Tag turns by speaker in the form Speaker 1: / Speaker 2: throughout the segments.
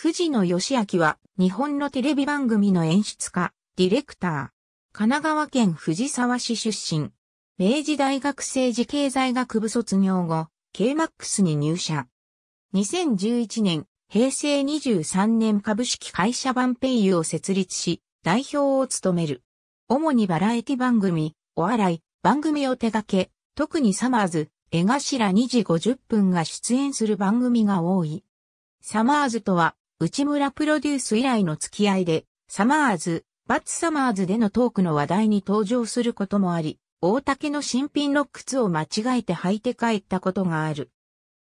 Speaker 1: 藤野義明は日本のテレビ番組の演出家、ディレクター。神奈川県藤沢市出身。明治大学政治経済学部卒業後、KMAX に入社。2011年、平成23年株式会社バンペイユを設立し、代表を務める。主にバラエティ番組、お笑い、番組を手掛け、特にサマーズ、江頭2時50分が出演する番組が多い。サマーズとは、内村プロデュース以来の付き合いで、サマーズ、バッツサマーズでのトークの話題に登場することもあり、大竹の新品の靴を間違えて履いて帰ったことがある。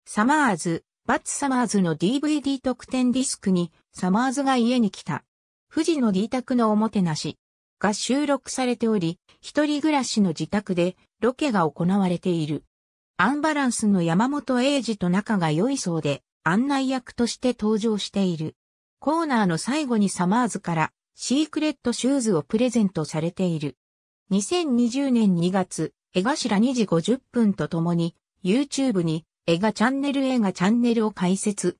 Speaker 1: サマーズ、バッツサマーズの DVD 特典ディスクに、サマーズが家に来た。富士の D 宅のおもてなしが収録されており、一人暮らしの自宅でロケが行われている。アンバランスの山本英二と仲が良いそうで、案内役として登場している。コーナーの最後にサマーズからシークレットシューズをプレゼントされている。2020年2月、絵頭2時50分とともに YouTube に映画チャンネル映画チャンネルを開設。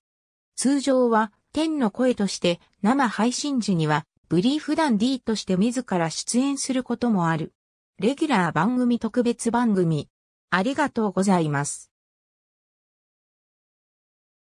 Speaker 1: 通常は天の声として生配信時にはブリーフダン D として自ら出演することもある。レギュラー番組特別番組。ありがとうございます。